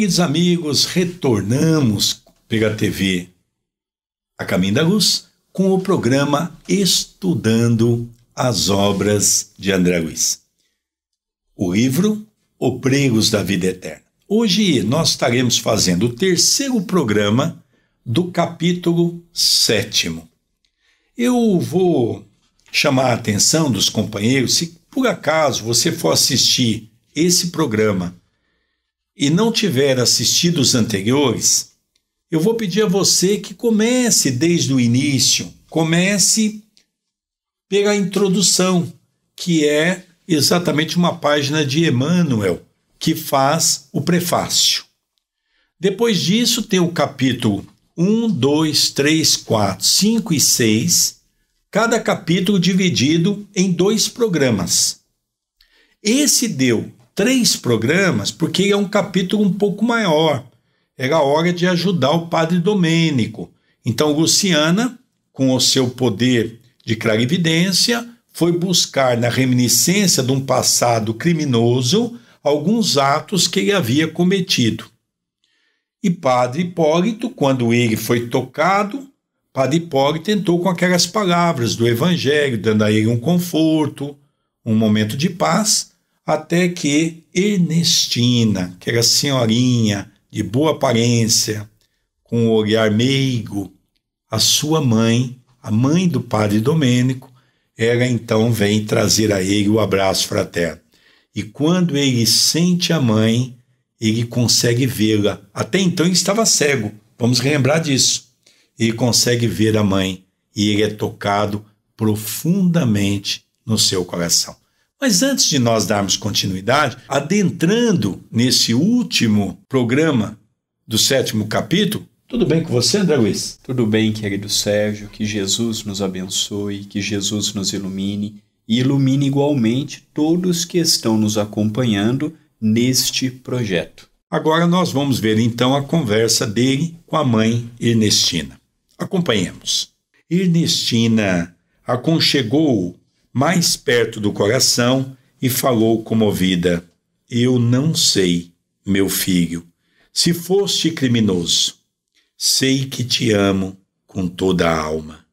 Queridos amigos, retornamos pela TV A Caminho da Luz com o programa Estudando as Obras de André Luiz. O livro O Pregos da Vida Eterna. Hoje nós estaremos fazendo o terceiro programa do capítulo sétimo. Eu vou chamar a atenção dos companheiros se por acaso você for assistir esse programa e não tiver assistido os anteriores, eu vou pedir a você que comece desde o início, comece pela introdução, que é exatamente uma página de Emmanuel que faz o prefácio. Depois disso, tem o capítulo 1, 2, 3, 4, 5 e 6, cada capítulo dividido em dois programas. Esse deu três programas, porque é um capítulo um pouco maior. Era a hora de ajudar o padre Domênico. Então, Luciana, com o seu poder de clarividência, foi buscar na reminiscência de um passado criminoso alguns atos que ele havia cometido. E Padre Hipólito, quando ele foi tocado, Padre Hipólito entrou com aquelas palavras do Evangelho, dando a ele um conforto, um momento de paz, até que Ernestina, que era senhorinha de boa aparência, com um olhar meigo, a sua mãe, a mãe do padre Domênico, ela então vem trazer a ele o abraço fraterno. E quando ele sente a mãe, ele consegue vê-la. Até então ele estava cego, vamos lembrar disso. Ele consegue ver a mãe e ele é tocado profundamente no seu coração. Mas antes de nós darmos continuidade, adentrando nesse último programa do sétimo capítulo, tudo bem com você, André Luiz? Tudo bem, querido Sérgio, que Jesus nos abençoe, que Jesus nos ilumine e ilumine igualmente todos que estão nos acompanhando neste projeto. Agora nós vamos ver então a conversa dele com a mãe Ernestina. Acompanhemos. Ernestina aconchegou-o mais perto do coração e falou comovida: Eu não sei, meu filho, se foste criminoso. Sei que te amo com toda a alma.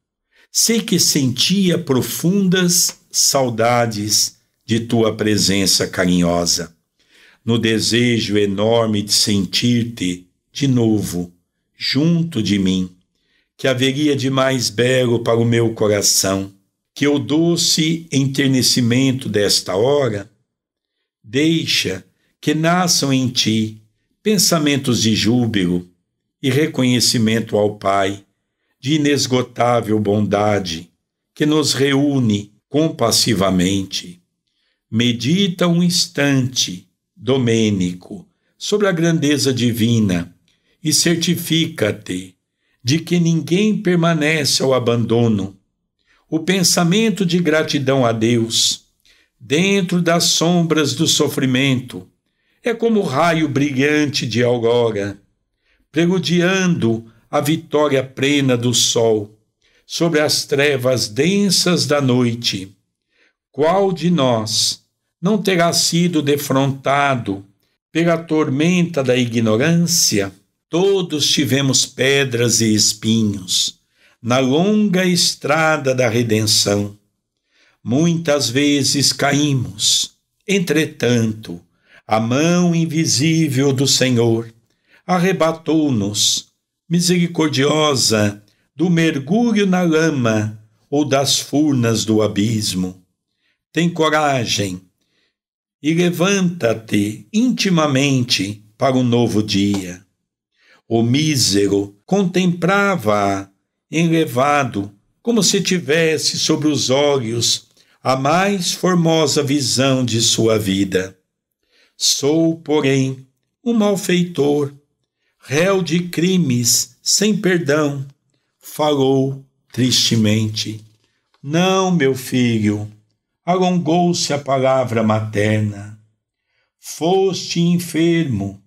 Sei que sentia profundas saudades de tua presença carinhosa, no desejo enorme de sentir-te de novo junto de mim, que haveria de mais belo para o meu coração que o doce enternecimento desta hora, deixa que nasçam em ti pensamentos de júbilo e reconhecimento ao Pai, de inesgotável bondade, que nos reúne compassivamente. Medita um instante, Domênico, sobre a grandeza divina e certifica-te de que ninguém permanece ao abandono o pensamento de gratidão a Deus, dentro das sombras do sofrimento, é como o raio brilhante de aurora, preludiando a vitória plena do sol sobre as trevas densas da noite. Qual de nós não terá sido defrontado pela tormenta da ignorância? Todos tivemos pedras e espinhos na longa estrada da redenção. Muitas vezes caímos, entretanto, a mão invisível do Senhor arrebatou-nos, misericordiosa, do mergulho na lama ou das furnas do abismo. Tem coragem e levanta-te intimamente para o um novo dia. O mísero contemplava-a Enlevado, como se tivesse sobre os olhos a mais formosa visão de sua vida. Sou, porém, um malfeitor, réu de crimes sem perdão, falou tristemente. Não, meu filho, alongou-se a palavra materna. Foste enfermo,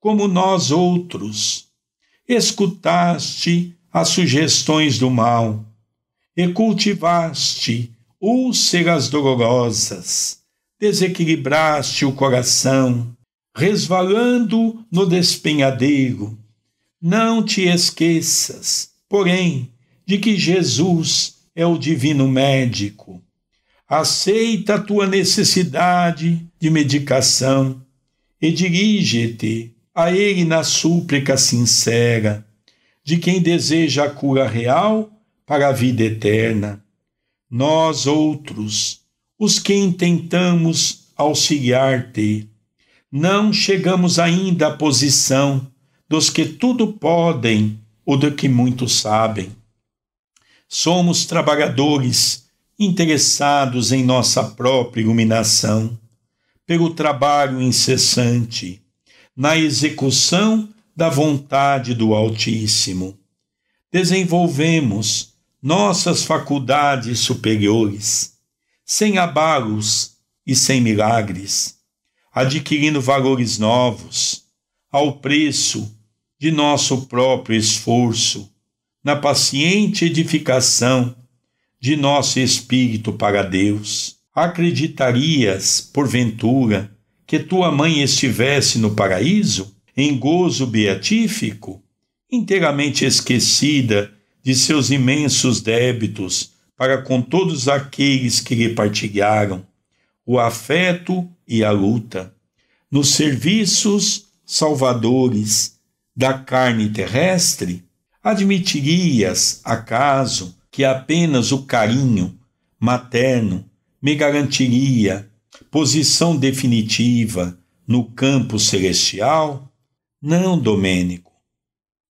como nós outros. Escutaste as sugestões do mal, e cultivaste úlceras dolorosas, desequilibraste o coração, resvalando no despenhadeiro. Não te esqueças, porém, de que Jesus é o divino médico. Aceita a tua necessidade de medicação e dirige-te a Ele na súplica sincera de quem deseja a cura real para a vida eterna. Nós outros, os que intentamos auxiliar-te, não chegamos ainda à posição dos que tudo podem ou do que muito sabem. Somos trabalhadores interessados em nossa própria iluminação, pelo trabalho incessante, na execução da vontade do Altíssimo. Desenvolvemos nossas faculdades superiores, sem abalos e sem milagres, adquirindo valores novos, ao preço de nosso próprio esforço, na paciente edificação de nosso espírito para Deus. Acreditarias, porventura, que tua mãe estivesse no paraíso? em gozo beatífico, inteiramente esquecida de seus imensos débitos para com todos aqueles que lhe partilharam o afeto e a luta, nos serviços salvadores da carne terrestre, admitirias, acaso, que apenas o carinho materno me garantiria posição definitiva no campo celestial? Não, Domênico.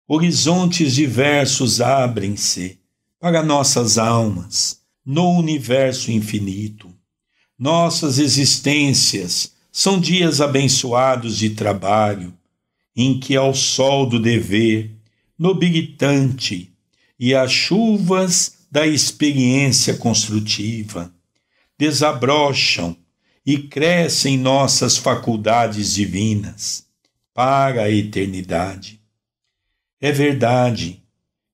Horizontes diversos abrem-se para nossas almas no universo infinito. Nossas existências são dias abençoados de trabalho, em que ao sol do dever, nobilitante, e às chuvas da experiência construtiva, desabrocham e crescem nossas faculdades divinas para a eternidade. É verdade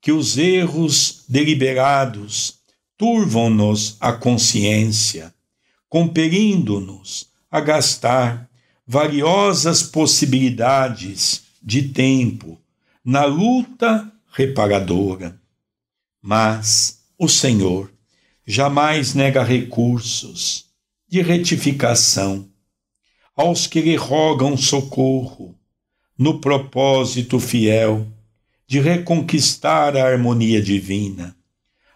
que os erros deliberados turvam-nos a consciência, compelindo-nos a gastar valiosas possibilidades de tempo na luta reparadora. Mas o Senhor jamais nega recursos de retificação aos que lhe rogam socorro no propósito fiel de reconquistar a harmonia divina.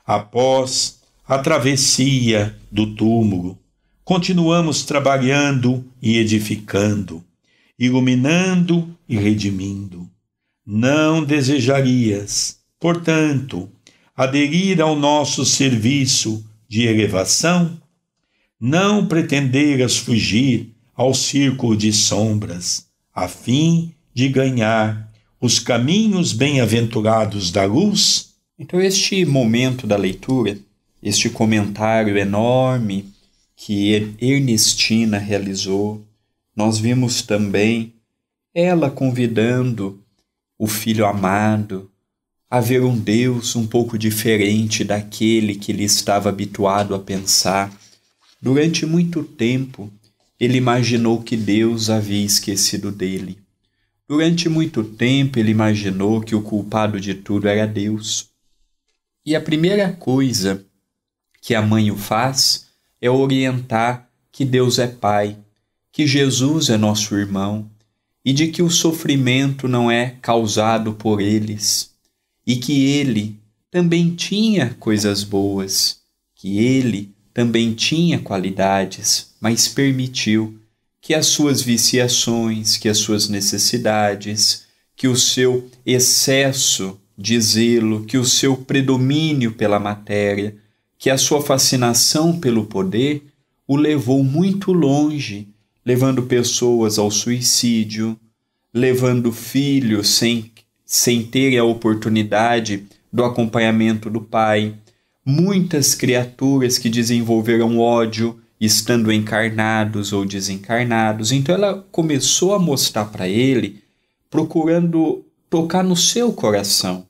Após a travessia do túmulo, continuamos trabalhando e edificando, iluminando e redimindo. Não desejarias, portanto, aderir ao nosso serviço de elevação? Não pretenderas fugir ao círculo de sombras, a fim de ganhar os caminhos bem-aventurados da luz? Então, este momento da leitura, este comentário enorme que Ernestina realizou, nós vimos também ela convidando o filho amado a ver um Deus um pouco diferente daquele que ele estava habituado a pensar. Durante muito tempo, ele imaginou que Deus havia esquecido dele. Durante muito tempo ele imaginou que o culpado de tudo era Deus. E a primeira coisa que a mãe o faz é orientar que Deus é Pai, que Jesus é nosso irmão e de que o sofrimento não é causado por eles e que ele também tinha coisas boas, que ele também tinha qualidades, mas permitiu que as suas viciações, que as suas necessidades, que o seu excesso de zelo, que o seu predomínio pela matéria, que a sua fascinação pelo poder o levou muito longe, levando pessoas ao suicídio, levando filhos sem, sem terem a oportunidade do acompanhamento do pai, muitas criaturas que desenvolveram ódio, estando encarnados ou desencarnados. Então ela começou a mostrar para ele, procurando tocar no seu coração,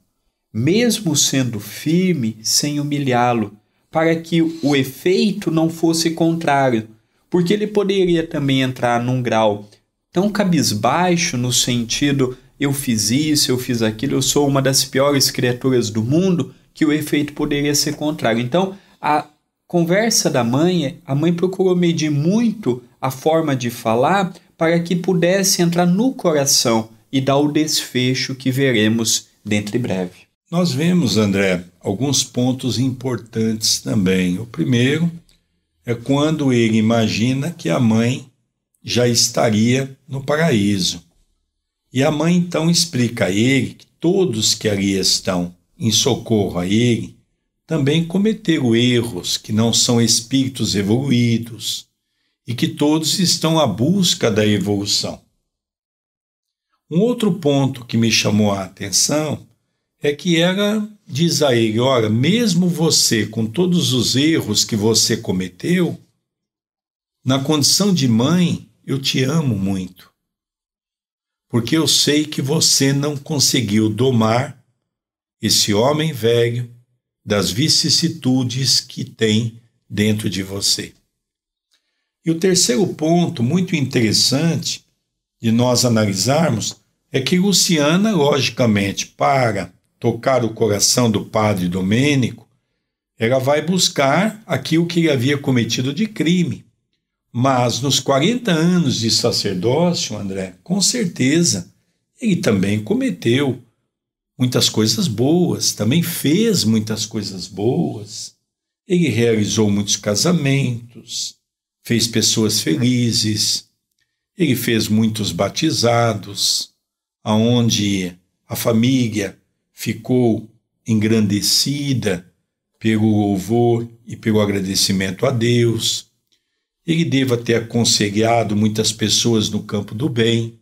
mesmo sendo firme, sem humilhá-lo, para que o efeito não fosse contrário, porque ele poderia também entrar num grau tão cabisbaixo no sentido eu fiz isso, eu fiz aquilo, eu sou uma das piores criaturas do mundo, que o efeito poderia ser contrário. Então, a conversa da mãe, a mãe procurou medir muito a forma de falar para que pudesse entrar no coração e dar o desfecho que veremos dentro de breve. Nós vemos, André, alguns pontos importantes também. O primeiro é quando ele imagina que a mãe já estaria no paraíso. E a mãe então explica a ele que todos que ali estão em socorro a ele também cometeram erros que não são espíritos evoluídos e que todos estão à busca da evolução. Um outro ponto que me chamou a atenção é que ela diz a ele: Olha, mesmo você, com todos os erros que você cometeu, na condição de mãe, eu te amo muito. Porque eu sei que você não conseguiu domar esse homem velho das vicissitudes que tem dentro de você. E o terceiro ponto, muito interessante de nós analisarmos, é que Luciana, logicamente, para tocar o coração do padre Domênico, ela vai buscar aquilo que ele havia cometido de crime. Mas nos 40 anos de sacerdócio, André, com certeza, ele também cometeu muitas coisas boas, também fez muitas coisas boas. Ele realizou muitos casamentos, fez pessoas felizes, ele fez muitos batizados, aonde a família ficou engrandecida pelo louvor e pelo agradecimento a Deus. Ele deva ter aconselhado muitas pessoas no campo do bem.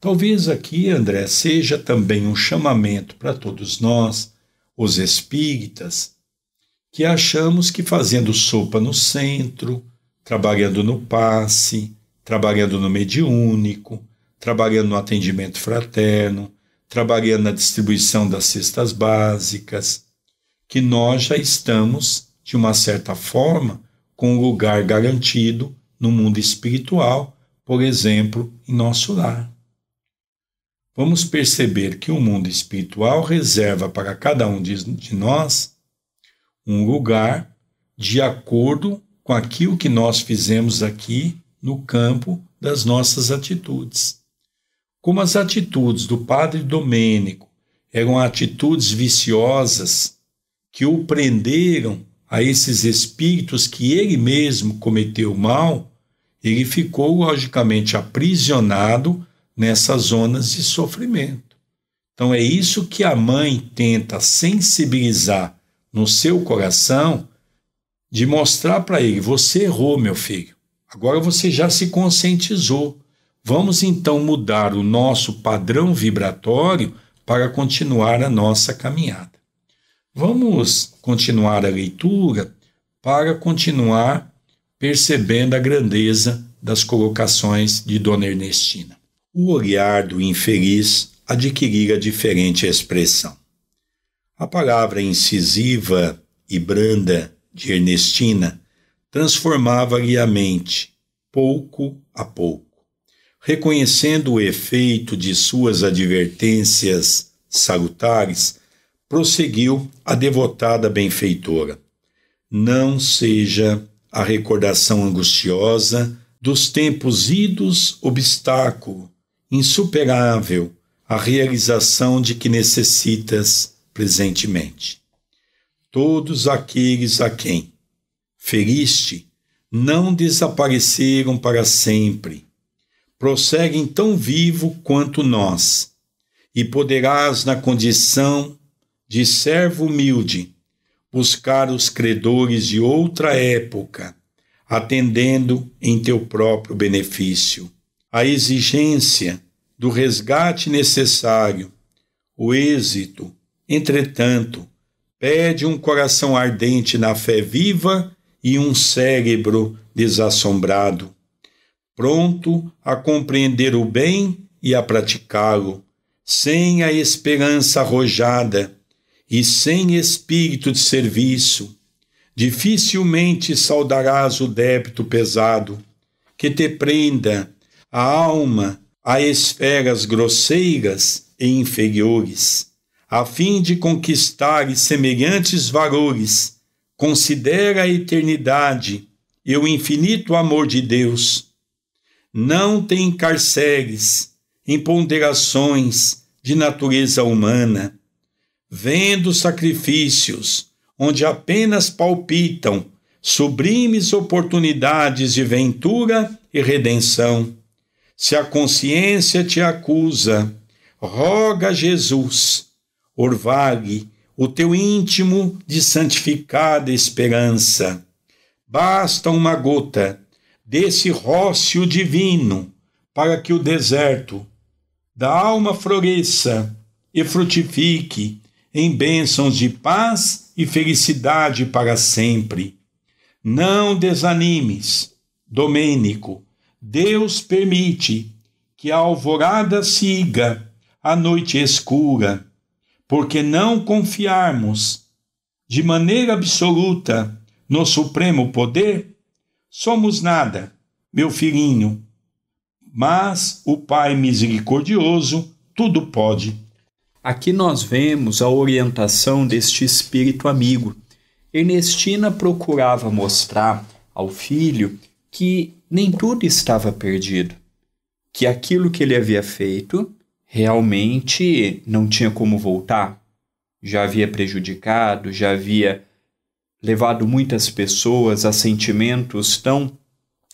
Talvez aqui, André, seja também um chamamento para todos nós, os espíritas, que achamos que fazendo sopa no centro, trabalhando no passe, trabalhando no mediúnico, trabalhando no atendimento fraterno, trabalhando na distribuição das cestas básicas, que nós já estamos, de uma certa forma, com um lugar garantido no mundo espiritual, por exemplo, em nosso lar vamos perceber que o mundo espiritual reserva para cada um de nós um lugar de acordo com aquilo que nós fizemos aqui no campo das nossas atitudes. Como as atitudes do padre Domênico eram atitudes viciosas que o prenderam a esses espíritos que ele mesmo cometeu mal, ele ficou logicamente aprisionado nessas zonas de sofrimento. Então é isso que a mãe tenta sensibilizar no seu coração de mostrar para ele: você errou, meu filho. Agora você já se conscientizou. Vamos então mudar o nosso padrão vibratório para continuar a nossa caminhada. Vamos continuar a leitura para continuar percebendo a grandeza das colocações de Dona Ernestina o olhar do infeliz adquirira diferente expressão. A palavra incisiva e branda de Ernestina transformava-lhe a mente, pouco a pouco. Reconhecendo o efeito de suas advertências salutares, prosseguiu a devotada benfeitora. Não seja a recordação angustiosa dos tempos idos obstáculo insuperável a realização de que necessitas presentemente. Todos aqueles a quem feriste não desapareceram para sempre. Prosseguem tão vivo quanto nós, e poderás, na condição de servo humilde, buscar os credores de outra época, atendendo em teu próprio benefício a exigência do resgate necessário, o êxito, entretanto, pede um coração ardente na fé viva e um cérebro desassombrado, pronto a compreender o bem e a praticá-lo, sem a esperança arrojada e sem espírito de serviço. Dificilmente saudarás o débito pesado que te prenda a alma a esferas grosseiras e inferiores, a fim de conquistar semelhantes valores, considera a eternidade e o infinito amor de Deus. Não te encarceres em ponderações de natureza humana, vendo sacrifícios onde apenas palpitam sublimes oportunidades de ventura e redenção se a consciência te acusa, roga a Jesus, orvalhe o teu íntimo de santificada esperança. Basta uma gota desse rócio divino para que o deserto da alma floresça e frutifique em bênçãos de paz e felicidade para sempre. Não desanimes, Domênico, Deus permite que a alvorada siga a noite escura, porque não confiarmos de maneira absoluta no supremo poder, somos nada, meu filhinho. Mas o Pai misericordioso tudo pode. Aqui nós vemos a orientação deste espírito amigo. Ernestina procurava mostrar ao filho que nem tudo estava perdido, que aquilo que ele havia feito realmente não tinha como voltar, já havia prejudicado, já havia levado muitas pessoas a sentimentos tão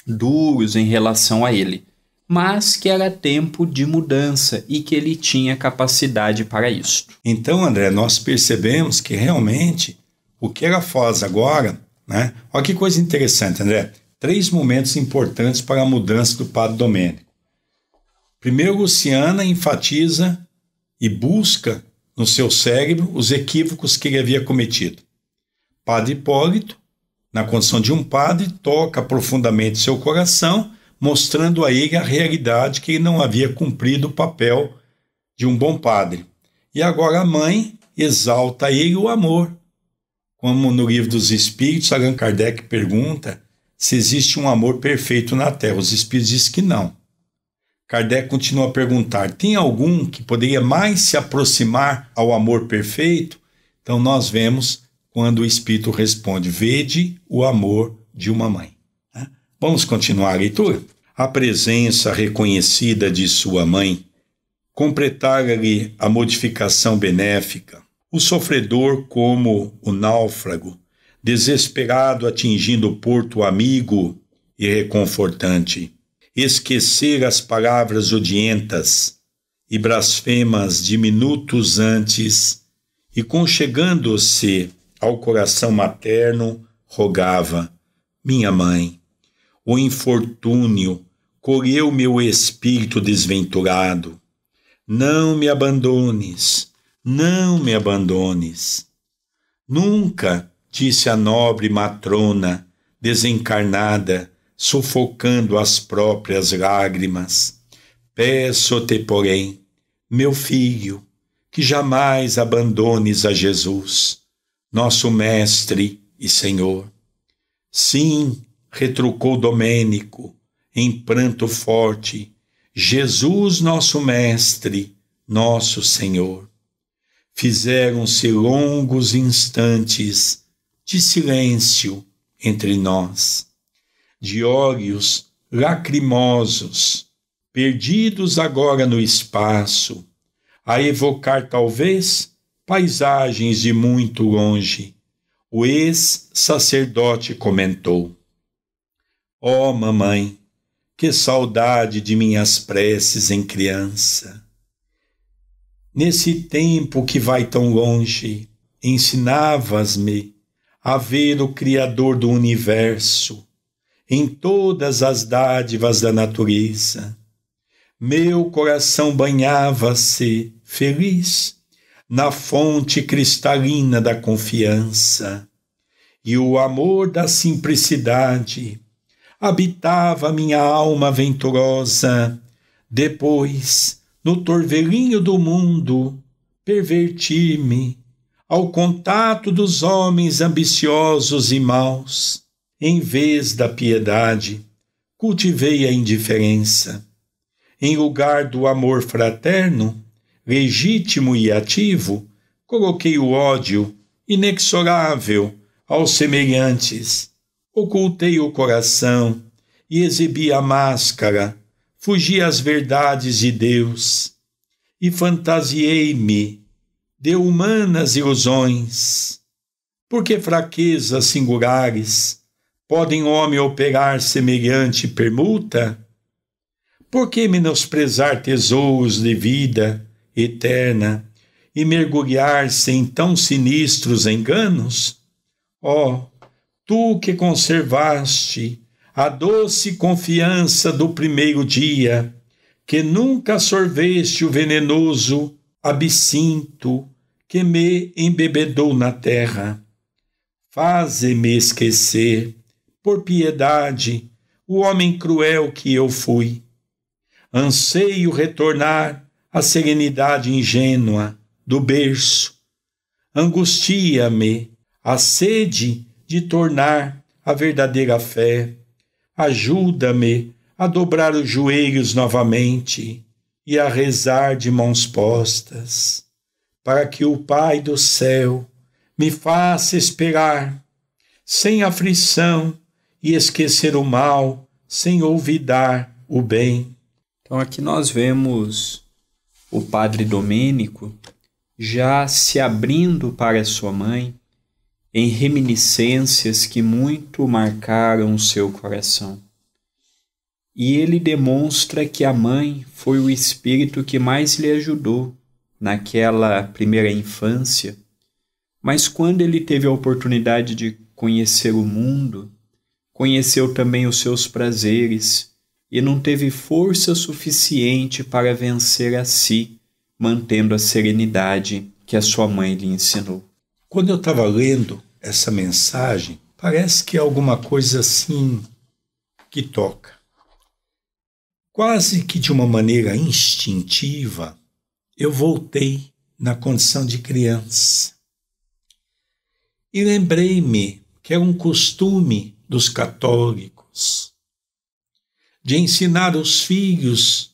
duros em relação a ele, mas que era tempo de mudança e que ele tinha capacidade para isso. Então, André, nós percebemos que realmente o que ela faz agora, né? Olha que coisa interessante, André três momentos importantes para a mudança do padre Domênico. Primeiro, Luciana enfatiza e busca no seu cérebro os equívocos que ele havia cometido. Padre Hipólito, na condição de um padre, toca profundamente seu coração, mostrando a ele a realidade que ele não havia cumprido o papel de um bom padre. E agora a mãe exalta a ele o amor. Como no livro dos Espíritos, Allan Kardec pergunta se existe um amor perfeito na Terra. Os Espíritos dizem que não. Kardec continua a perguntar: tem algum que poderia mais se aproximar ao amor perfeito? Então nós vemos quando o Espírito responde: vede o amor de uma mãe. Né? Vamos continuar a leitura? A presença reconhecida de sua mãe completara-lhe a modificação benéfica. O sofredor, como o náufrago, desesperado atingindo o porto amigo e reconfortante. Esquecer as palavras odientas e blasfemas de minutos antes e, conchegando-se ao coração materno, rogava: Minha mãe, o infortúnio colheu meu espírito desventurado. Não me abandones, não me abandones. Nunca disse a nobre matrona, desencarnada, sufocando as próprias lágrimas. Peço-te, porém, meu filho, que jamais abandones a Jesus, nosso Mestre e Senhor. Sim, retrucou Domênico, em pranto forte, Jesus, nosso Mestre, nosso Senhor. Fizeram-se longos instantes de silêncio entre nós, de olhos lacrimosos, perdidos agora no espaço, a evocar talvez paisagens de muito longe. O ex-sacerdote comentou: Ó oh, mamãe, que saudade de minhas preces em criança! Nesse tempo que vai tão longe, ensinavas-me a ver o Criador do universo em todas as dádivas da natureza. Meu coração banhava-se feliz na fonte cristalina da confiança, e o amor da simplicidade habitava minha alma venturosa. Depois, no torvelinho do mundo, pervertir me ao contato dos homens ambiciosos e maus. Em vez da piedade, cultivei a indiferença. Em lugar do amor fraterno, legítimo e ativo, coloquei o ódio inexorável aos semelhantes. Ocultei o coração e exibi a máscara, fugi às verdades de Deus e fantasiei-me de humanas ilusões. Porque fraquezas singulares podem homem operar semelhante permuta? Por que menosprezar tesouros de vida eterna e mergulhar-se em tão sinistros enganos? Ó, oh, tu que conservaste a doce confiança do primeiro dia, que nunca sorveste o venenoso absinto que me embebedou na terra. Faze-me esquecer, por piedade, o homem cruel que eu fui. Anseio retornar à serenidade ingênua do berço. Angustia-me a sede de tornar a verdadeira fé. Ajuda-me a dobrar os joelhos novamente e a rezar de mãos postas para que o Pai do céu me faça esperar, sem aflição e esquecer o mal, sem olvidar o bem. Então aqui nós vemos o padre Domênico já se abrindo para sua mãe em reminiscências que muito marcaram seu coração. E ele demonstra que a mãe foi o espírito que mais lhe ajudou naquela primeira infância, mas quando ele teve a oportunidade de conhecer o mundo, conheceu também os seus prazeres e não teve força suficiente para vencer a si, mantendo a serenidade que a sua mãe lhe ensinou. Quando eu estava lendo essa mensagem, parece que é alguma coisa assim que toca. Quase que de uma maneira instintiva, eu voltei na condição de criança. E lembrei-me que é um costume dos católicos de ensinar os filhos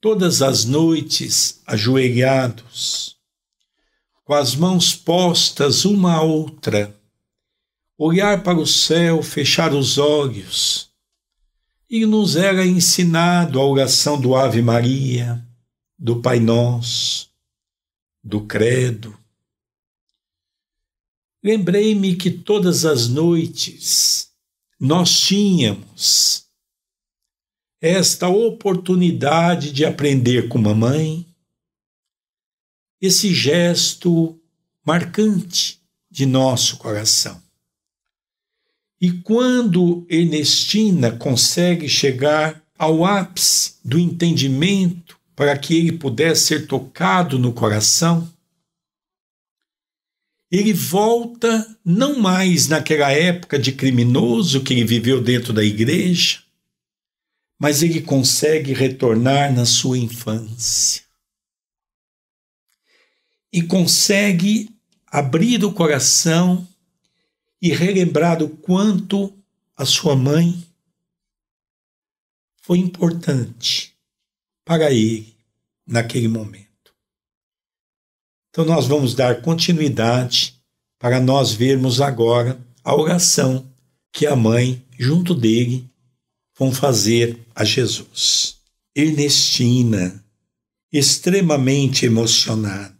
todas as noites ajoelhados, com as mãos postas uma à outra, olhar para o céu, fechar os olhos. E nos era ensinado a oração do Ave Maria, do Pai Nós, do Credo. Lembrei-me que todas as noites nós tínhamos esta oportunidade de aprender com mamãe, esse gesto marcante de nosso coração. E quando Ernestina consegue chegar ao ápice do entendimento para que ele pudesse ser tocado no coração, ele volta não mais naquela época de criminoso que ele viveu dentro da igreja, mas ele consegue retornar na sua infância. E consegue abrir o coração e relembrar o quanto a sua mãe foi importante para ele naquele momento. Então, nós vamos dar continuidade para nós vermos agora a oração que a mãe, junto dele, vão fazer a Jesus. Ernestina, extremamente emocionada,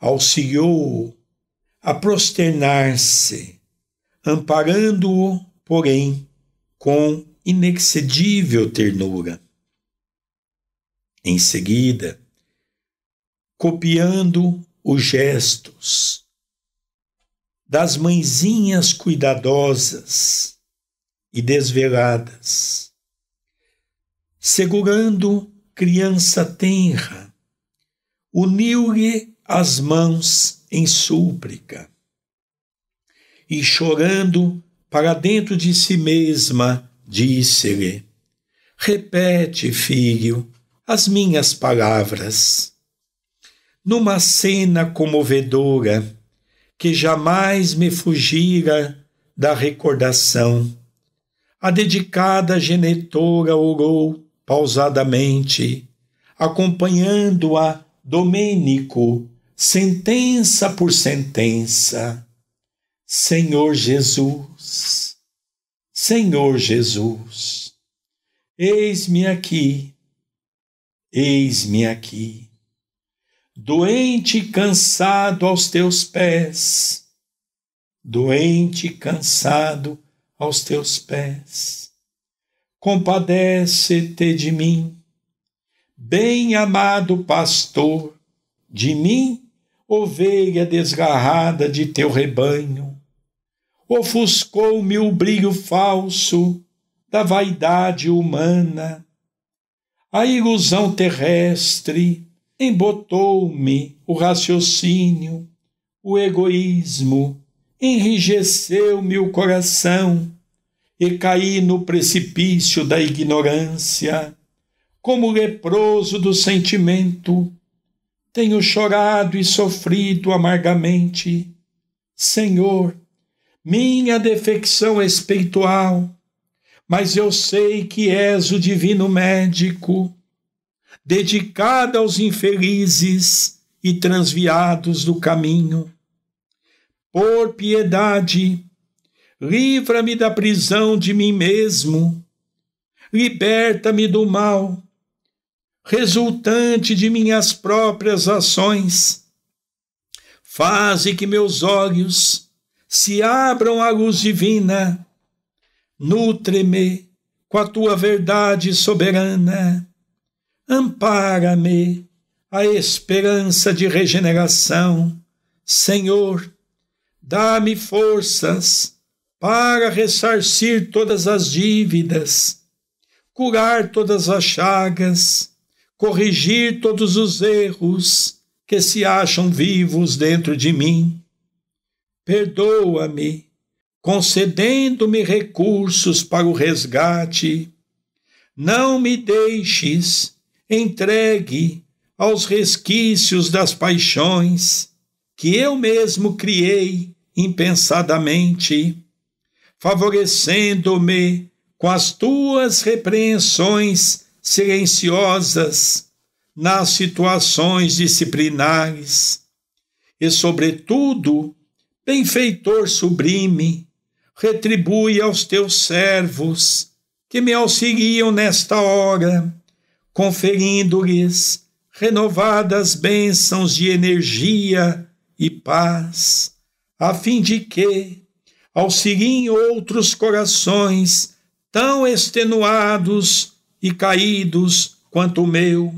auxiliou-o a prosternar-se, amparando-o, porém, com inexcedível ternura. Em seguida, copiando os gestos das mãezinhas cuidadosas e desveladas, segurando criança tenra, uniu-lhe as mãos em súplica e chorando para dentro de si mesma, disse-lhe: Repete, filho, as minhas palavras. Numa cena comovedora que jamais me fugira da recordação, a dedicada genitora orou pausadamente, acompanhando-a Domênico, sentença por sentença. Senhor Jesus, Senhor Jesus, eis-me aqui Eis-me aqui, doente e cansado aos teus pés, doente e cansado aos teus pés. Compadece-te de mim, bem amado pastor, de mim, ovelha desgarrada de teu rebanho. Ofuscou-me o brilho falso da vaidade humana a ilusão terrestre embotou-me o raciocínio, o egoísmo, enrijeceu-me o coração e caí no precipício da ignorância. Como leproso do sentimento, tenho chorado e sofrido amargamente. Senhor, minha defecção é espiritual mas eu sei que és o divino médico, dedicado aos infelizes e transviados do caminho. Por piedade, livra-me da prisão de mim mesmo, liberta-me do mal, resultante de minhas próprias ações. Faze que meus olhos se abram à luz divina Nutre-me com a tua verdade soberana. Ampara-me a esperança de regeneração. Senhor, dá-me forças para ressarcir todas as dívidas, curar todas as chagas, corrigir todos os erros que se acham vivos dentro de mim. Perdoa-me concedendo-me recursos para o resgate. Não me deixes entregue aos resquícios das paixões que eu mesmo criei impensadamente, favorecendo-me com as tuas repreensões silenciosas nas situações disciplinares. E, sobretudo, benfeitor sublime, retribui aos teus servos que me auxiliam nesta hora, conferindo-lhes renovadas bênçãos de energia e paz, a fim de que auxiliem outros corações tão extenuados e caídos quanto o meu.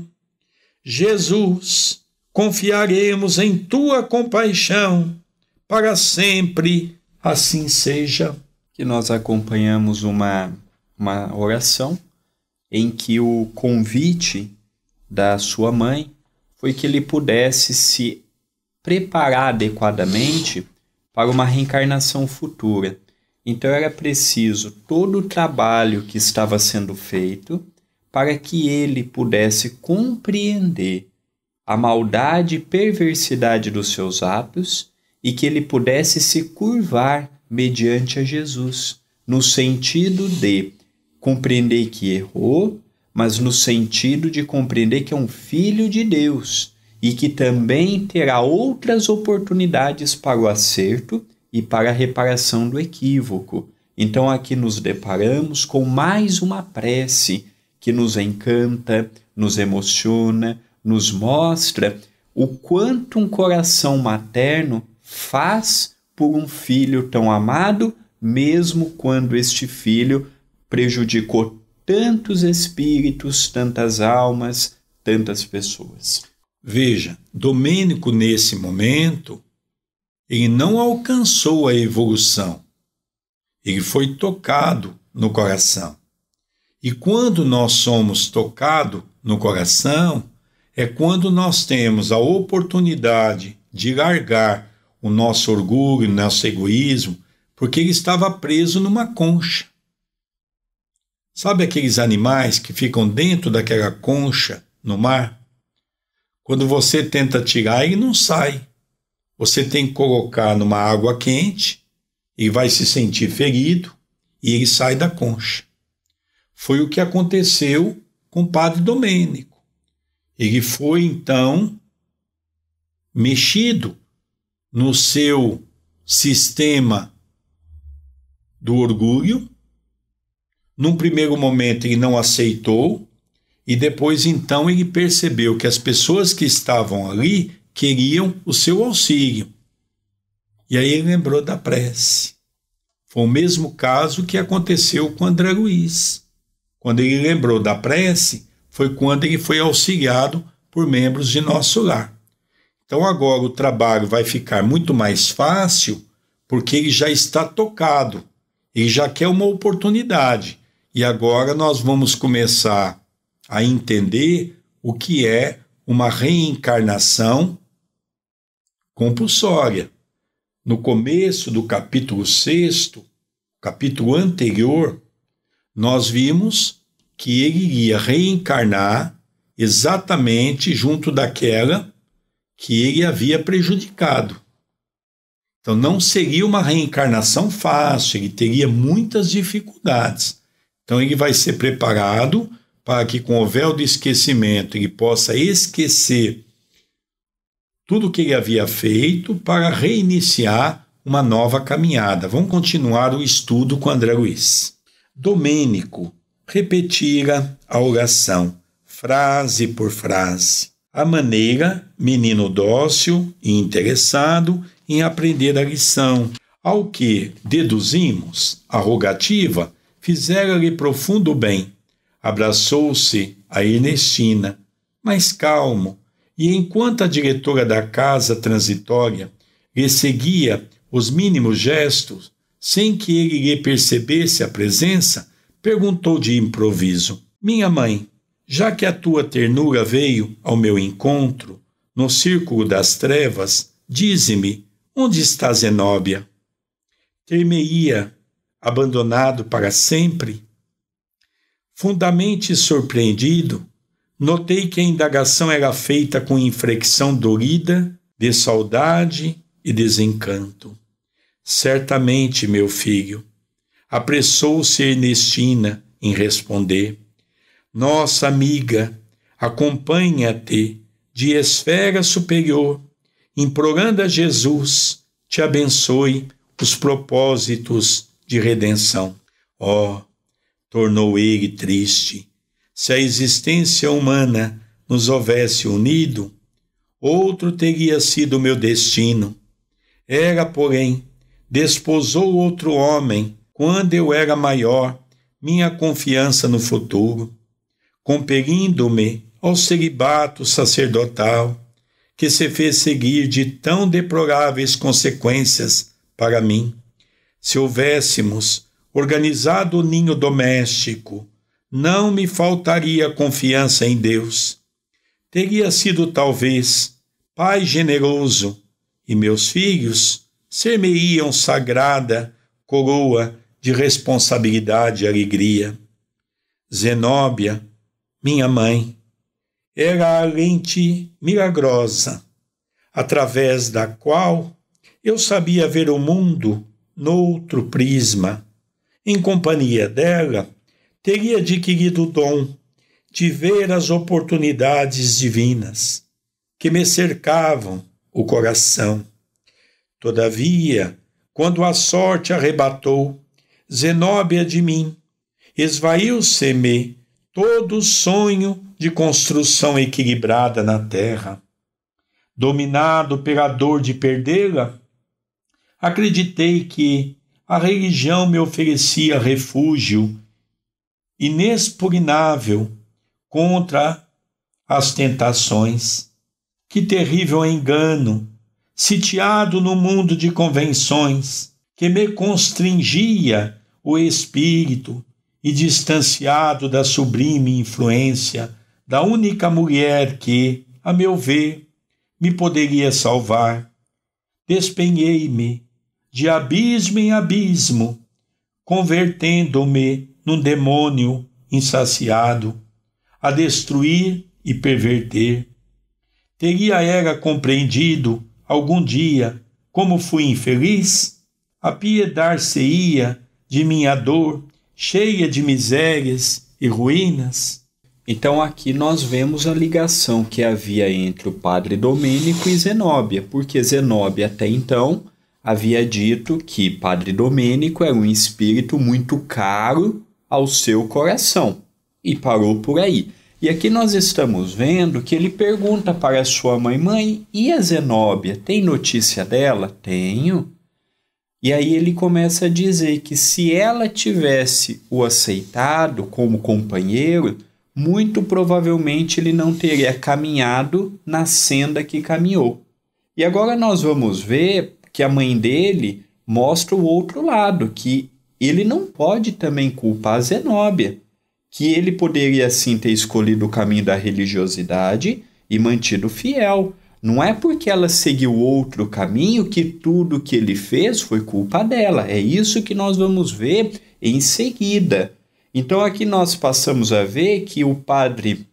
Jesus, confiaremos em tua compaixão para sempre Assim seja. Que nós acompanhamos uma, uma oração em que o convite da sua mãe foi que ele pudesse se preparar adequadamente para uma reencarnação futura. Então era preciso todo o trabalho que estava sendo feito para que ele pudesse compreender a maldade e perversidade dos seus atos e que ele pudesse se curvar mediante a Jesus, no sentido de compreender que errou, mas no sentido de compreender que é um filho de Deus e que também terá outras oportunidades para o acerto e para a reparação do equívoco. Então aqui nos deparamos com mais uma prece que nos encanta, nos emociona, nos mostra o quanto um coração materno faz por um filho tão amado, mesmo quando este filho prejudicou tantos espíritos, tantas almas, tantas pessoas. Veja, Domênico, nesse momento, ele não alcançou a evolução. Ele foi tocado no coração. E quando nós somos tocados no coração, é quando nós temos a oportunidade de largar o nosso orgulho, o nosso egoísmo, porque ele estava preso numa concha. Sabe aqueles animais que ficam dentro daquela concha no mar? Quando você tenta tirar, ele não sai. Você tem que colocar numa água quente, ele vai se sentir ferido e ele sai da concha. Foi o que aconteceu com o padre Domênico. Ele foi então mexido no seu sistema do orgulho. Num primeiro momento ele não aceitou e depois então ele percebeu que as pessoas que estavam ali queriam o seu auxílio. E aí ele lembrou da prece. Foi o mesmo caso que aconteceu com André Luiz. Quando ele lembrou da prece, foi quando ele foi auxiliado por membros de nosso lar. Então agora o trabalho vai ficar muito mais fácil porque ele já está tocado, ele já quer uma oportunidade. E agora nós vamos começar a entender o que é uma reencarnação compulsória. No começo do capítulo 6, capítulo anterior, nós vimos que ele ia reencarnar exatamente junto daquela que ele havia prejudicado. Então não seria uma reencarnação fácil, ele teria muitas dificuldades. Então ele vai ser preparado para que com o véu do esquecimento ele possa esquecer tudo o que ele havia feito para reiniciar uma nova caminhada. Vamos continuar o estudo com André Luiz. Domênico repetira a oração, frase por frase a maneira, menino dócil e interessado em aprender a lição, ao que deduzimos, a rogativa fizera-lhe profundo bem. Abraçou-se a Ernestina, mas calmo, e enquanto a diretora da casa transitória lhe seguia os mínimos gestos, sem que ele lhe percebesse a presença, perguntou de improviso: Minha mãe, já que a tua ternura veio ao meu encontro, no círculo das trevas, dize-me, onde está Zenóbia? Ter-me-ia abandonado para sempre? Fundamente surpreendido, notei que a indagação era feita com inflexão dorida, de saudade e desencanto. Certamente, meu filho, apressou-se Ernestina em responder nossa amiga, acompanha-te de esfera superior, implorando a Jesus, te abençoe os propósitos de redenção. Oh, tornou ele triste, se a existência humana nos houvesse unido, outro teria sido meu destino. Era, porém, desposou outro homem, quando eu era maior, minha confiança no futuro compelindo-me ao celibato sacerdotal, que se fez seguir de tão deploráveis consequências para mim. Se houvéssemos organizado o ninho doméstico, não me faltaria confiança em Deus. Teria sido, talvez, Pai generoso, e meus filhos semeiam sagrada coroa de responsabilidade e alegria. Zenóbia minha mãe, era a lente milagrosa, através da qual eu sabia ver o mundo noutro prisma. Em companhia dela, teria adquirido o dom de ver as oportunidades divinas que me cercavam o coração. Todavia, quando a sorte arrebatou Zenóbia de mim, esvaiu-se-me todo sonho de construção equilibrada na terra. Dominado pela dor de perdê-la, acreditei que a religião me oferecia refúgio inexpugnável contra as tentações. Que terrível engano, sitiado no mundo de convenções, que me constringia o espírito, e distanciado da sublime influência da única mulher que, a meu ver, me poderia salvar. Despenhei-me de abismo em abismo, convertendo-me num demônio insaciado, a destruir e perverter. Teria era compreendido algum dia como fui infeliz? a se ia de minha dor cheia de misérias e ruínas. Então aqui nós vemos a ligação que havia entre o padre Domênico e Zenóbia, porque Zenóbia até então havia dito que padre Domênico era um espírito muito caro ao seu coração e parou por aí. E aqui nós estamos vendo que ele pergunta para sua mãe: Mãe, e a Zenóbia? Tem notícia dela? Tenho. E aí ele começa a dizer que se ela tivesse o aceitado como companheiro, muito provavelmente ele não teria caminhado na senda que caminhou. E agora nós vamos ver que a mãe dele mostra o outro lado, que ele não pode também culpar Zenóbia, que ele poderia sim ter escolhido o caminho da religiosidade e mantido fiel, não é porque ela seguiu outro caminho que tudo que ele fez foi culpa dela. É isso que nós vamos ver em seguida. Então aqui nós passamos a ver que o padre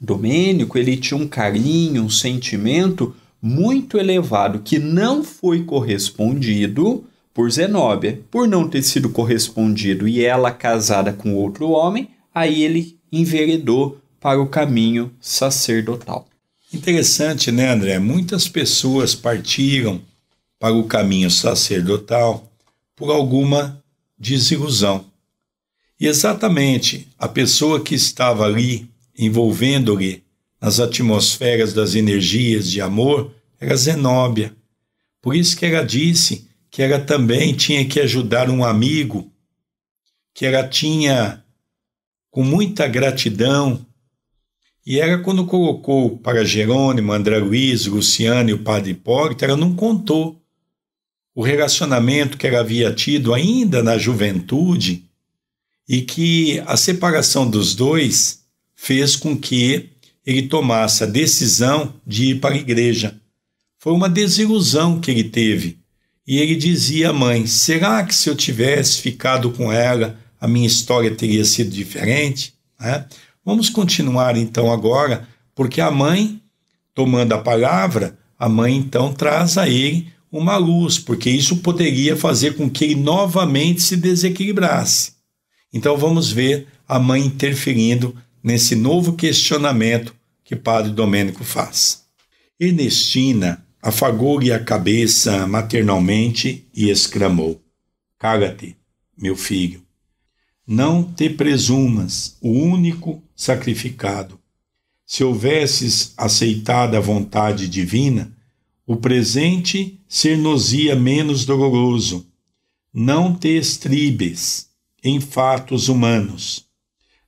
Domênico, ele tinha um carinho, um sentimento muito elevado que não foi correspondido por Zenóbia. Por não ter sido correspondido e ela casada com outro homem, aí ele enveredou para o caminho sacerdotal. Interessante, né, André? Muitas pessoas partiram para o caminho sacerdotal por alguma desilusão. E exatamente a pessoa que estava ali, envolvendo-lhe nas atmosferas das energias de amor, era Zenóbia. Por isso que ela disse que ela também tinha que ajudar um amigo, que ela tinha, com muita gratidão, e era quando colocou para Jerônimo, André Luiz, Luciano e o padre Hipólito, ela não contou o relacionamento que ela havia tido ainda na juventude e que a separação dos dois fez com que ele tomasse a decisão de ir para a igreja. Foi uma desilusão que ele teve. E ele dizia à mãe: será que se eu tivesse ficado com ela, a minha história teria sido diferente? Né? Vamos continuar então agora, porque a mãe, tomando a palavra, a mãe então traz a ele uma luz, porque isso poderia fazer com que ele novamente se desequilibrasse. Então vamos ver a mãe interferindo nesse novo questionamento que Padre Domênico faz. Ernestina afagou-lhe a cabeça maternalmente e exclamou: Caga-te, meu filho. Não te presumas o único sacrificado. Se houvesses aceitado a vontade divina, o presente ser-nos-ia menos doloroso. Não te estribes em fatos humanos,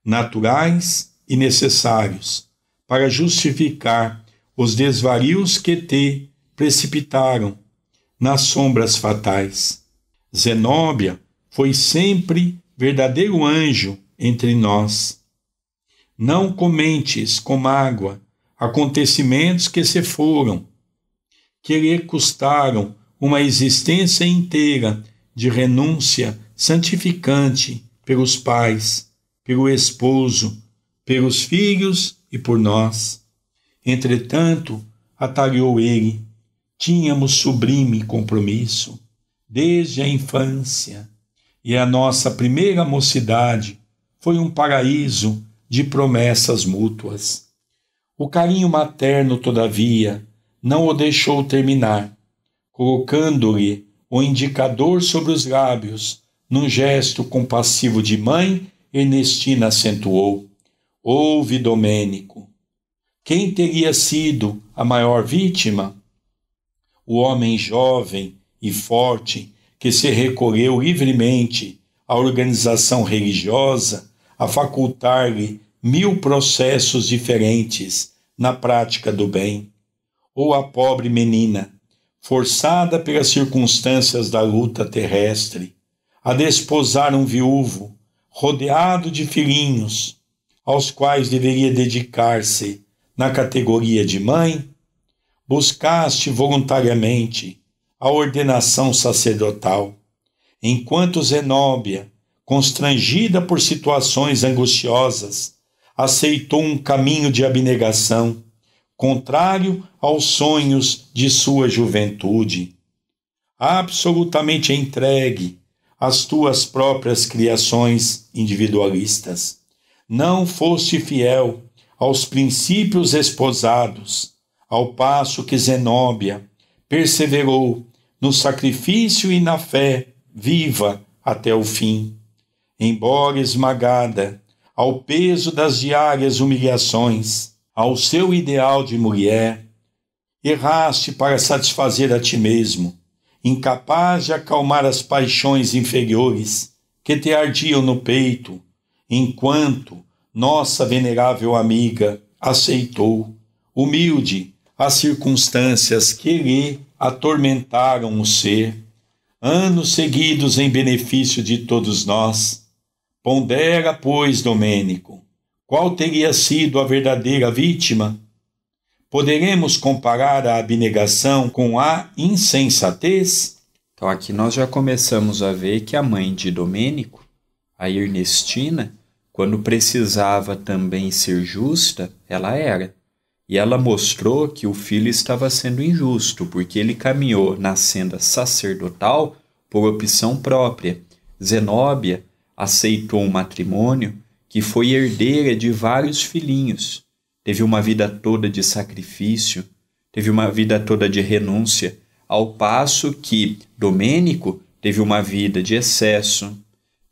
naturais e necessários, para justificar os desvarios que te precipitaram nas sombras fatais. Zenóbia foi sempre verdadeiro anjo entre nós. Não comentes com mágoa acontecimentos que se foram, que lhe custaram uma existência inteira de renúncia santificante pelos pais, pelo esposo, pelos filhos e por nós. Entretanto, atalhou ele, tínhamos sublime compromisso, desde a infância, e a nossa primeira mocidade foi um paraíso de promessas mútuas. O carinho materno, todavia, não o deixou terminar, colocando-lhe o indicador sobre os lábios, num gesto compassivo de mãe, Ernestina acentuou: Ouve, Domênico. Quem teria sido a maior vítima? O homem jovem e forte que se recolheu livremente à organização religiosa a facultar-lhe mil processos diferentes na prática do bem. Ou a pobre menina, forçada pelas circunstâncias da luta terrestre, a desposar um viúvo, rodeado de filhinhos, aos quais deveria dedicar-se na categoria de mãe, buscaste voluntariamente a ordenação sacerdotal, enquanto Zenóbia constrangida por situações angustiosas, aceitou um caminho de abnegação, contrário aos sonhos de sua juventude. Absolutamente entregue às tuas próprias criações individualistas. Não foste fiel aos princípios esposados, ao passo que Zenóbia perseverou no sacrifício e na fé viva até o fim embora esmagada, ao peso das diárias humilhações, ao seu ideal de mulher. Erraste para satisfazer a ti mesmo, incapaz de acalmar as paixões inferiores que te ardiam no peito, enquanto nossa venerável amiga aceitou, humilde, as circunstâncias que lhe atormentaram o ser, anos seguidos em benefício de todos nós Pondera, pois, Domênico, qual teria sido a verdadeira vítima? Poderemos comparar a abnegação com a insensatez? Então, aqui nós já começamos a ver que a mãe de Domênico, a Ernestina, quando precisava também ser justa, ela era. E ela mostrou que o filho estava sendo injusto, porque ele caminhou na senda sacerdotal por opção própria. Zenóbia aceitou um matrimônio que foi herdeira de vários filhinhos. Teve uma vida toda de sacrifício, teve uma vida toda de renúncia, ao passo que Domênico teve uma vida de excesso,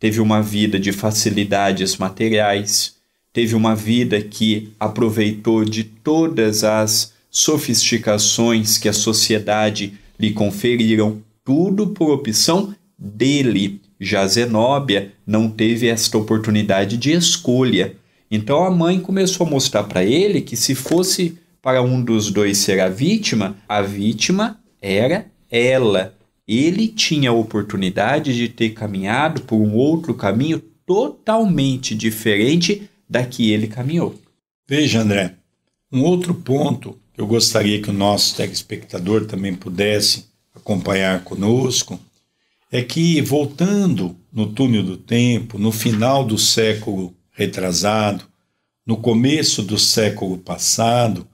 teve uma vida de facilidades materiais, teve uma vida que aproveitou de todas as sofisticações que a sociedade lhe conferiram, tudo por opção dele já Zenóbia não teve esta oportunidade de escolha. Então a mãe começou a mostrar para ele que se fosse para um dos dois ser a vítima, a vítima era ela. Ele tinha a oportunidade de ter caminhado por um outro caminho totalmente diferente da que ele caminhou. Veja, André, um outro ponto que eu gostaria que o nosso telespectador também pudesse acompanhar conosco é que, voltando no túnel do tempo, no final do século retrasado, no começo do século passado,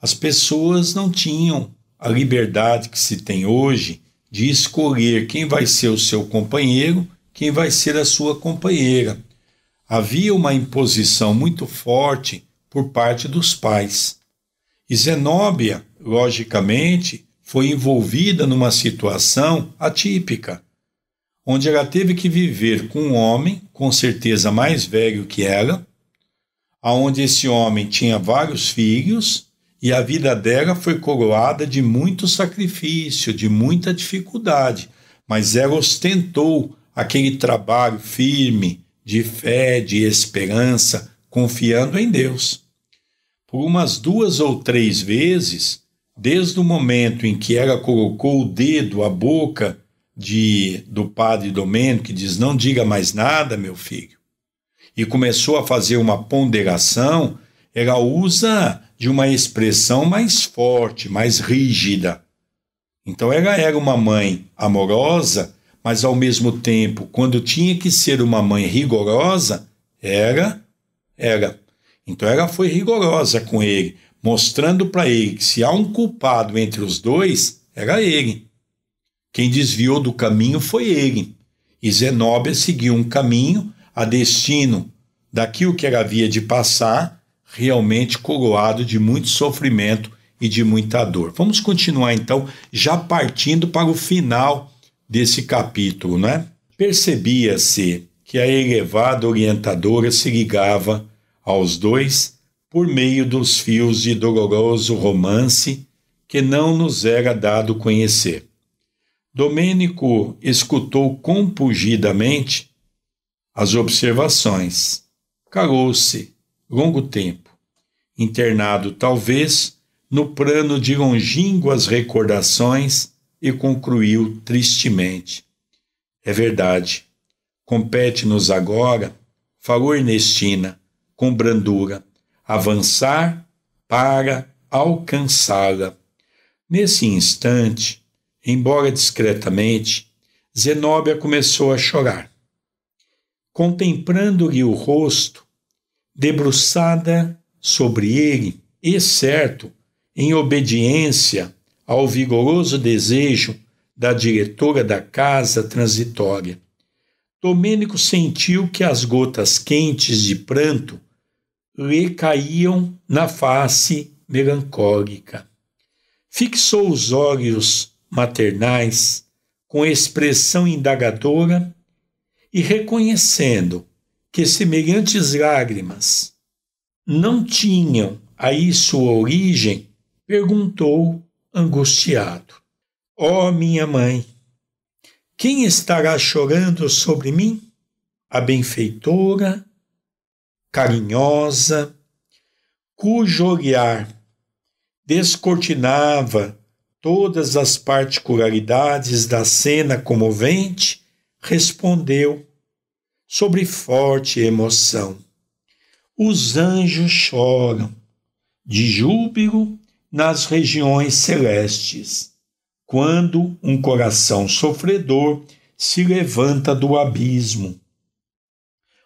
as pessoas não tinham a liberdade que se tem hoje de escolher quem vai ser o seu companheiro, quem vai ser a sua companheira. Havia uma imposição muito forte por parte dos pais. E Zenóbia, logicamente, foi envolvida numa situação atípica onde ela teve que viver com um homem, com certeza mais velho que ela, aonde esse homem tinha vários filhos e a vida dela foi coroada de muito sacrifício, de muita dificuldade, mas ela ostentou aquele trabalho firme de fé, de esperança, confiando em Deus. Por umas duas ou três vezes, desde o momento em que ela colocou o dedo, à boca de do padre Domênio que diz: "Não diga mais nada, meu filho". E começou a fazer uma ponderação, ela usa de uma expressão mais forte, mais rígida. Então ela era uma mãe amorosa, mas ao mesmo tempo, quando tinha que ser uma mãe rigorosa, era era. Então ela foi rigorosa com ele, mostrando para ele que se há um culpado entre os dois, era ele. Quem desviou do caminho foi ele. E Zenóbia seguiu um caminho a destino daquilo que ela havia de passar, realmente coroado de muito sofrimento e de muita dor. Vamos continuar então, já partindo para o final desse capítulo, né? Percebia-se que a elevada orientadora se ligava aos dois por meio dos fios de doloroso romance que não nos era dado conhecer. Domênico escutou compungidamente as observações. Calou-se longo tempo, internado talvez no plano de longínquas recordações, e concluiu tristemente. É verdade. Compete-nos agora, falou Ernestina, com brandura, avançar para alcançá-la. Nesse instante, Embora discretamente, Zenóbia começou a chorar. Contemplando-lhe o rosto, debruçada sobre ele, e certo, em obediência ao vigoroso desejo da diretora da casa transitória, Domênico sentiu que as gotas quentes de pranto lhe caíam na face melancólica. Fixou os olhos maternais, com expressão indagadora e reconhecendo que semelhantes lágrimas não tinham aí sua origem, perguntou angustiado: Ó oh, minha mãe, quem estará chorando sobre mim? A benfeitora, carinhosa, cujo olhar descortinava todas as particularidades da cena comovente, respondeu, sobre forte emoção: Os anjos choram de júbilo nas regiões celestes, quando um coração sofredor se levanta do abismo.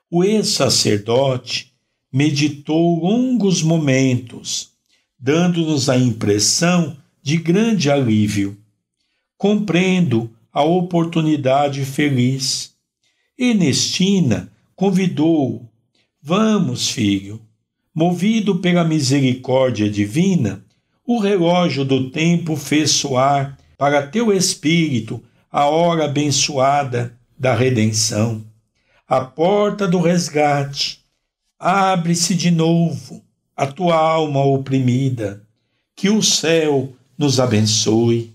O ex-sacerdote meditou longos momentos, dando-nos a impressão de grande alívio. Compreendo a oportunidade feliz. Ernestina convidou-o. Vamos, filho. Movido pela misericórdia divina, o relógio do tempo fez soar para teu espírito a hora abençoada da redenção. A porta do resgate abre-se de novo a tua alma oprimida, que o céu nos abençoe.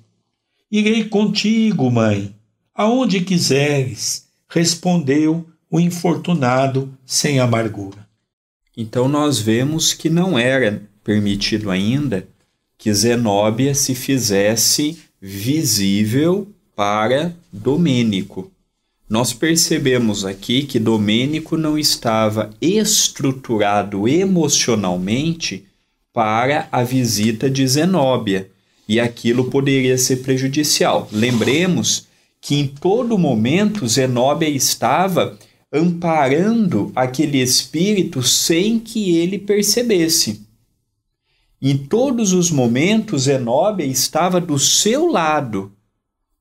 Irei contigo, mãe, aonde quiseres, respondeu o infortunado sem amargura. Então nós vemos que não era permitido ainda que Zenóbia se fizesse visível para Domênico. Nós percebemos aqui que Domênico não estava estruturado emocionalmente para a visita de Zenóbia e aquilo poderia ser prejudicial. Lembremos que em todo momento Zenóbia estava amparando aquele espírito sem que ele percebesse. Em todos os momentos, Zenóbia estava do seu lado,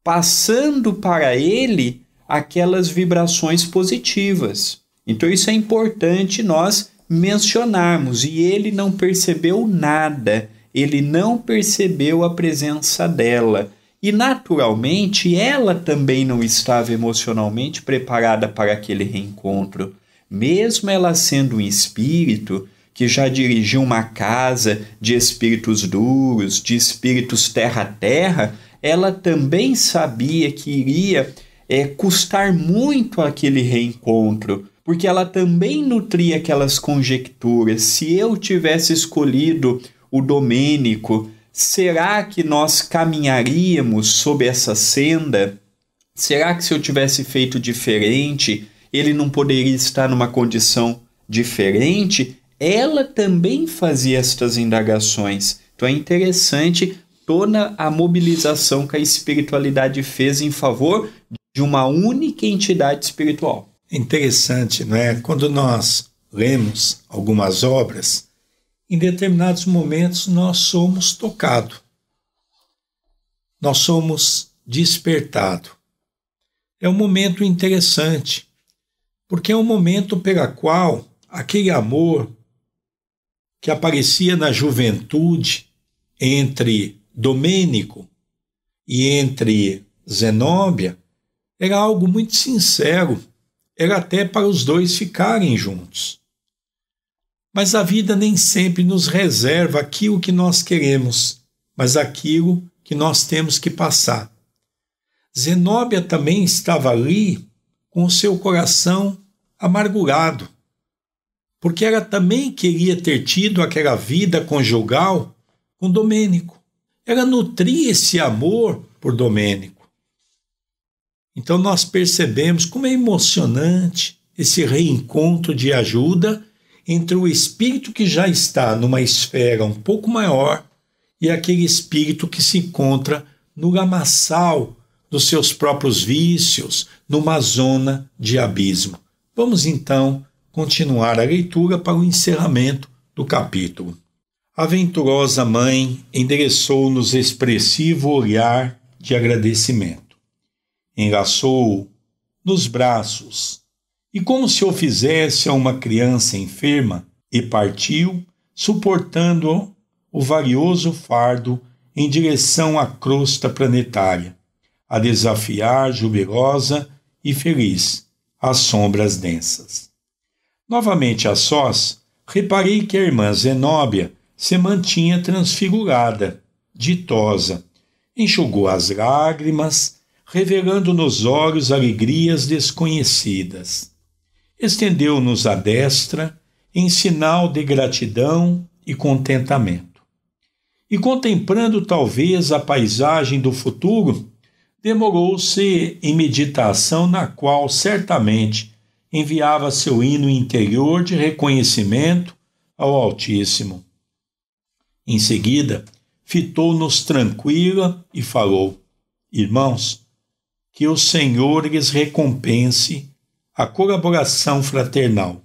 passando para ele aquelas vibrações positivas. Então, isso é importante nós mencionarmos. E ele não percebeu nada ele não percebeu a presença dela. E naturalmente ela também não estava emocionalmente preparada para aquele reencontro. Mesmo ela sendo um espírito que já dirigiu uma casa de espíritos duros, de espíritos terra-terra, ela também sabia que iria é, custar muito aquele reencontro, porque ela também nutria aquelas conjecturas. Se eu tivesse escolhido o Domênico, será que nós caminharíamos sob essa senda? Será que se eu tivesse feito diferente, ele não poderia estar numa condição diferente? Ela também fazia estas indagações. Então é interessante toda a mobilização que a espiritualidade fez em favor de uma única entidade espiritual. Interessante, não é? Quando nós lemos algumas obras, em determinados momentos nós somos tocado. Nós somos despertado. É um momento interessante, porque é um momento pela qual aquele amor que aparecia na juventude entre Domênico e entre Zenóbia era algo muito sincero, era até para os dois ficarem juntos. Mas a vida nem sempre nos reserva aquilo que nós queremos, mas aquilo que nós temos que passar. Zenóbia também estava ali com o seu coração amargurado, porque ela também queria ter tido aquela vida conjugal com Domênico. Ela nutria esse amor por Domênico. Então nós percebemos como é emocionante esse reencontro de ajuda entre o espírito que já está numa esfera um pouco maior e aquele espírito que se encontra no lamaçal dos seus próprios vícios, numa zona de abismo. Vamos então continuar a leitura para o encerramento do capítulo. A venturosa mãe endereçou-nos expressivo olhar de agradecimento. Enlaçou-o nos braços e como se o fizesse a uma criança enferma, e partiu, suportando o varioso fardo em direção à crosta planetária, a desafiar jubilosa e feliz as sombras densas. Novamente a sós, reparei que a irmã Zenóbia se mantinha transfigurada, ditosa, enxugou as lágrimas, revelando nos olhos alegrias desconhecidas estendeu-nos a destra em sinal de gratidão e contentamento. E contemplando talvez a paisagem do futuro, demorou-se em meditação na qual certamente enviava seu hino interior de reconhecimento ao Altíssimo. Em seguida, fitou-nos tranquila e falou: Irmãos, que o Senhor lhes recompense a colaboração fraternal,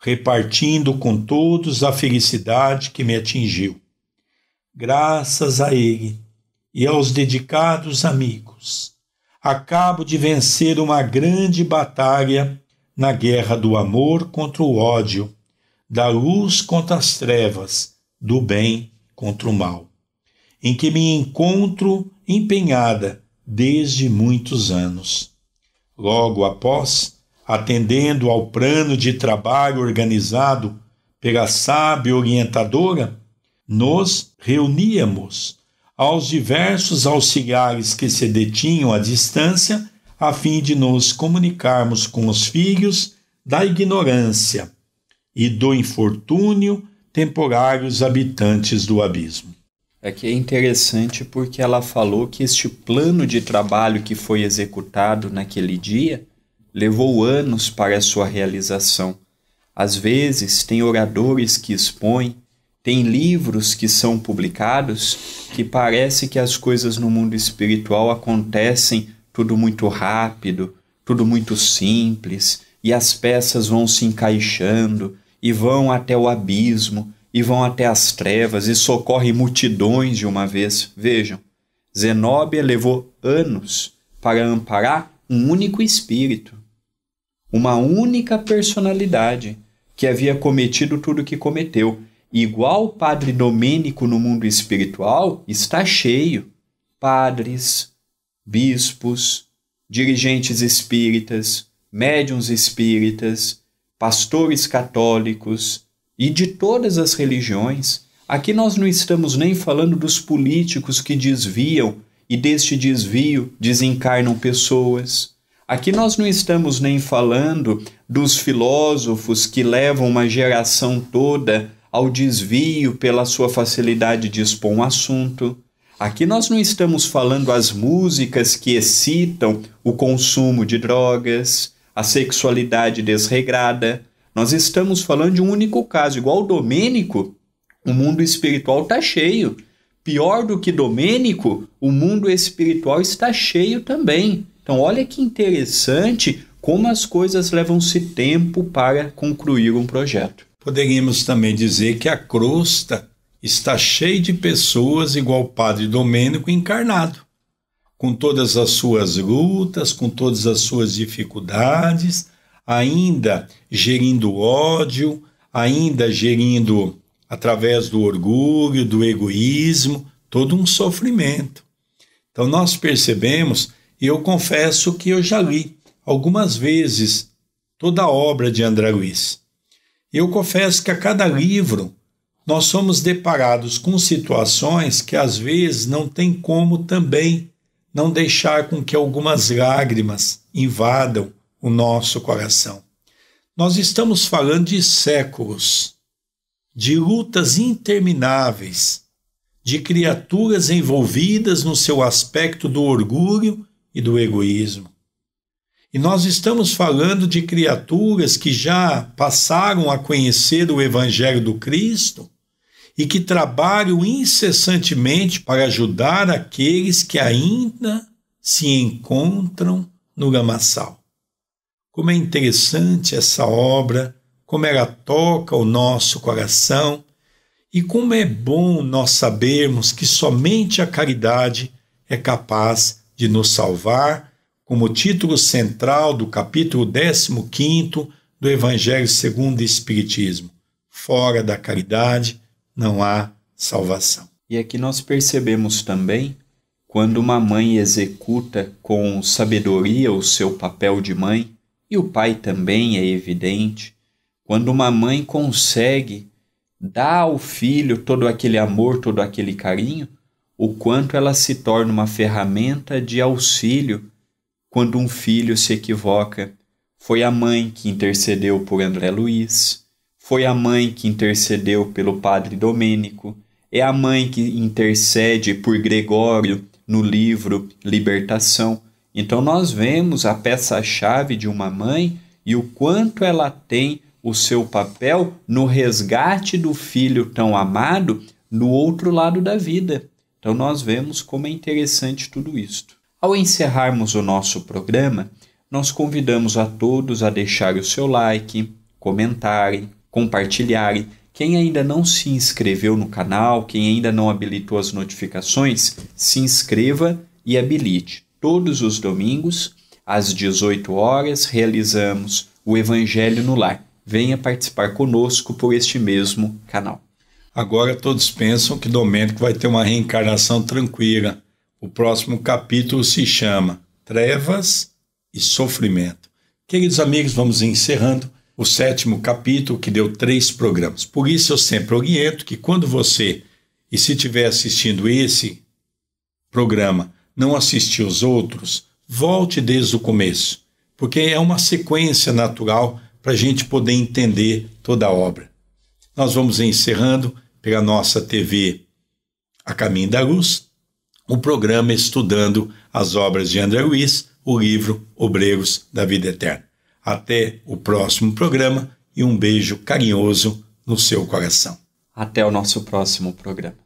repartindo com todos a felicidade que me atingiu. Graças a ele e aos dedicados amigos, acabo de vencer uma grande batalha na guerra do amor contra o ódio, da luz contra as trevas, do bem contra o mal, em que me encontro empenhada desde muitos anos. Logo após, atendendo ao plano de trabalho organizado pela sábia orientadora, nos reuníamos aos diversos auxiliares que se detinham à distância a fim de nos comunicarmos com os filhos da ignorância e do infortúnio temporários habitantes do abismo. Aqui é, é interessante porque ela falou que este plano de trabalho que foi executado naquele dia levou anos para sua realização. Às vezes, tem oradores que expõem, tem livros que são publicados que parece que as coisas no mundo espiritual acontecem tudo muito rápido, tudo muito simples, e as peças vão se encaixando e vão até o abismo e vão até as trevas e socorre multidões de uma vez. Vejam, Zenóbia levou anos para amparar um único espírito uma única personalidade que havia cometido tudo o que cometeu. Igual o padre Domênico no mundo espiritual, está cheio. Padres, bispos, dirigentes espíritas, médiums espíritas, pastores católicos e de todas as religiões. Aqui nós não estamos nem falando dos políticos que desviam e deste desvio desencarnam pessoas Aqui nós não estamos nem falando dos filósofos que levam uma geração toda ao desvio pela sua facilidade de expor um assunto. Aqui nós não estamos falando as músicas que excitam o consumo de drogas, a sexualidade desregrada. Nós estamos falando de um único caso, igual o Domênico, o mundo espiritual está cheio. Pior do que Domênico, o mundo espiritual está cheio também. Então, olha que interessante como as coisas levam-se tempo para concluir um projeto. Poderíamos também dizer que a crosta está cheia de pessoas igual o padre Domênico encarnado, com todas as suas lutas, com todas as suas dificuldades, ainda gerindo ódio, ainda gerindo através do orgulho, do egoísmo, todo um sofrimento. Então nós percebemos eu confesso que eu já li algumas vezes toda a obra de André Luiz. Eu confesso que a cada livro nós somos deparados com situações que às vezes não tem como também não deixar com que algumas lágrimas invadam o nosso coração. Nós estamos falando de séculos, de lutas intermináveis, de criaturas envolvidas no seu aspecto do orgulho e do egoísmo. E nós estamos falando de criaturas que já passaram a conhecer o Evangelho do Cristo e que trabalham incessantemente para ajudar aqueles que ainda se encontram no lamaçal. Como é interessante essa obra, como ela toca o nosso coração e como é bom nós sabermos que somente a caridade é capaz de nos salvar, como título central do capítulo 15 do Evangelho segundo o Espiritismo. Fora da caridade não há salvação. E aqui é nós percebemos também, quando uma mãe executa com sabedoria o seu papel de mãe, e o pai também é evidente, quando uma mãe consegue dar ao filho todo aquele amor, todo aquele carinho, o quanto ela se torna uma ferramenta de auxílio quando um filho se equivoca. Foi a mãe que intercedeu por André Luiz, foi a mãe que intercedeu pelo padre Domênico, é a mãe que intercede por Gregório no livro Libertação. Então nós vemos a peça-chave de uma mãe e o quanto ela tem o seu papel no resgate do filho tão amado no outro lado da vida. Então, nós vemos como é interessante tudo isto. Ao encerrarmos o nosso programa, nós convidamos a todos a deixar o seu like, comentarem, compartilharem. Quem ainda não se inscreveu no canal, quem ainda não habilitou as notificações, se inscreva e habilite. Todos os domingos, às 18 horas, realizamos o Evangelho no Lar. Venha participar conosco por este mesmo canal. Agora todos pensam que Domênico vai ter uma reencarnação tranquila. O próximo capítulo se chama Trevas e Sofrimento. Queridos amigos, vamos encerrando o sétimo capítulo que deu três programas. Por isso eu sempre oriento que quando você, e se estiver assistindo esse programa, não assistir os outros, volte desde o começo, porque é uma sequência natural para a gente poder entender toda a obra. Nós vamos encerrando pela nossa TV A Caminho da Luz, o programa estudando as obras de André Luiz, o livro Obregos da Vida Eterna. Até o próximo programa e um beijo carinhoso no seu coração. Até o nosso próximo programa.